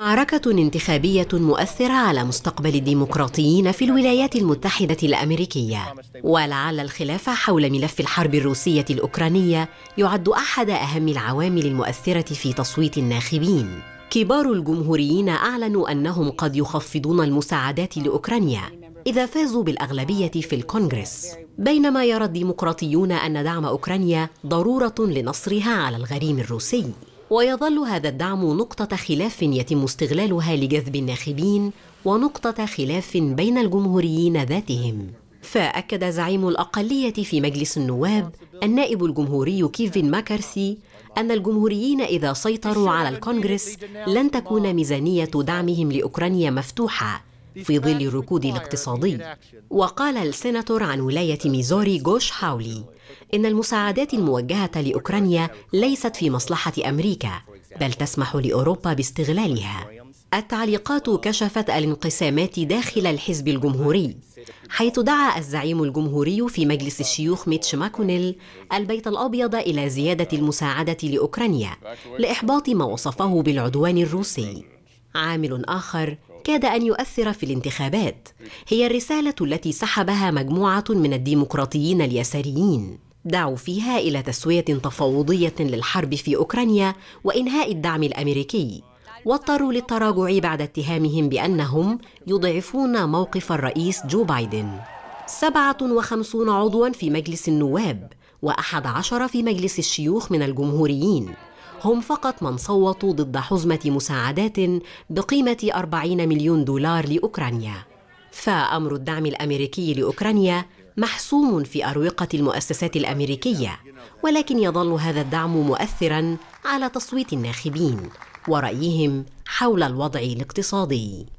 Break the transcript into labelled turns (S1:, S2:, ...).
S1: معركة انتخابية مؤثرة على مستقبل الديمقراطيين في الولايات المتحدة الأمريكية ولعل الخلاف حول ملف الحرب الروسية الأوكرانية يعد أحد أهم العوامل المؤثرة في تصويت الناخبين كبار الجمهوريين أعلنوا أنهم قد يخفضون المساعدات لأوكرانيا إذا فازوا بالأغلبية في الكونغرس بينما يرى الديمقراطيون أن دعم أوكرانيا ضرورة لنصرها على الغريم الروسي ويظل هذا الدعم نقطة خلاف يتم استغلالها لجذب الناخبين ونقطة خلاف بين الجمهوريين ذاتهم فأكد زعيم الأقلية في مجلس النواب النائب الجمهوري كيفن ماكارثي أن الجمهوريين إذا سيطروا على الكونغرس لن تكون ميزانية دعمهم لأوكرانيا مفتوحة في ظل الركود الاقتصادي وقال السناتور عن ولاية ميزوري جوش حاولي إن المساعدات الموجهة لأوكرانيا ليست في مصلحة أمريكا بل تسمح لأوروبا باستغلالها التعليقات كشفت الانقسامات داخل الحزب الجمهوري حيث دعا الزعيم الجمهوري في مجلس الشيوخ ميتش ماكونيل البيت الأبيض إلى زيادة المساعدة لأوكرانيا لإحباط ما وصفه بالعدوان الروسي عامل اخر كاد ان يؤثر في الانتخابات هي الرساله التي سحبها مجموعه من الديمقراطيين اليساريين دعوا فيها الى تسويه تفاوضيه للحرب في اوكرانيا وانهاء الدعم الامريكي واضطروا للتراجع بعد اتهامهم بانهم يضعفون موقف الرئيس جو بايدن 57 عضوا في مجلس النواب وأحد عشر في مجلس الشيوخ من الجمهوريين هم فقط من صوتوا ضد حزمة مساعدات بقيمة 40 مليون دولار لأوكرانيا فأمر الدعم الأمريكي لأوكرانيا محسوم في أروقة المؤسسات الأمريكية ولكن يظل هذا الدعم مؤثراً على تصويت الناخبين ورأيهم حول الوضع الاقتصادي